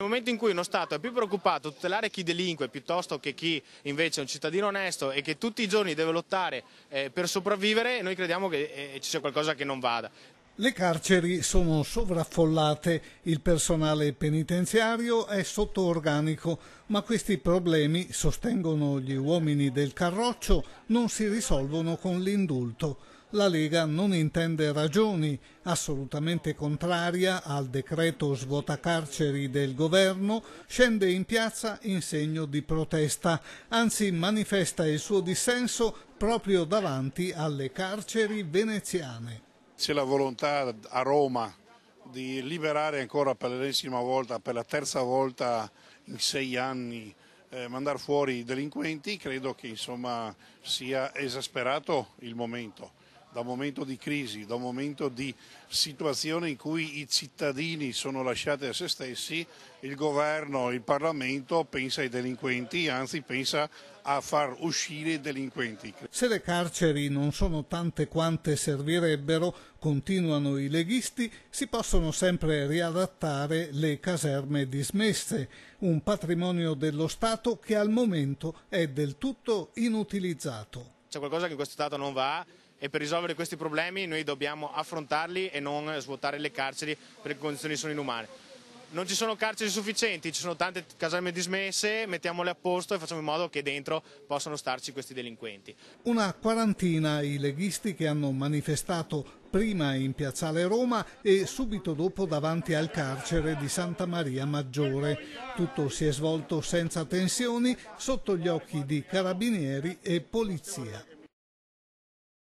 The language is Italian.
Nel momento in cui uno Stato è più preoccupato a tutelare chi delinque piuttosto che chi invece è un cittadino onesto e che tutti i giorni deve lottare eh, per sopravvivere, noi crediamo che eh, ci sia qualcosa che non vada. Le carceri sono sovraffollate, il personale penitenziario è sotto organico, ma questi problemi, sostengono gli uomini del Carroccio, non si risolvono con l'indulto la Lega non intende ragioni, assolutamente contraria al decreto svuotacarceri del governo, scende in piazza in segno di protesta, anzi manifesta il suo dissenso proprio davanti alle carceri veneziane. C'è la volontà a Roma di liberare ancora per l'ennesima volta, per la terza volta in sei anni, eh, mandare fuori i delinquenti, credo che insomma, sia esasperato il momento da un momento di crisi, da un momento di situazione in cui i cittadini sono lasciati a se stessi, il governo, il Parlamento pensa ai delinquenti, anzi pensa a far uscire i delinquenti. Se le carceri non sono tante quante servirebbero, continuano i leghisti, si possono sempre riadattare le caserme dismesse, un patrimonio dello Stato che al momento è del tutto inutilizzato. C'è qualcosa che in questo Stato non va, e per risolvere questi problemi noi dobbiamo affrontarli e non svuotare le carceri perché le condizioni sono inumane. Non ci sono carceri sufficienti, ci sono tante caserme dismesse, mettiamole a posto e facciamo in modo che dentro possano starci questi delinquenti. Una quarantina i leghisti che hanno manifestato prima in piazzale Roma e subito dopo davanti al carcere di Santa Maria Maggiore. Tutto si è svolto senza tensioni sotto gli occhi di carabinieri e polizia.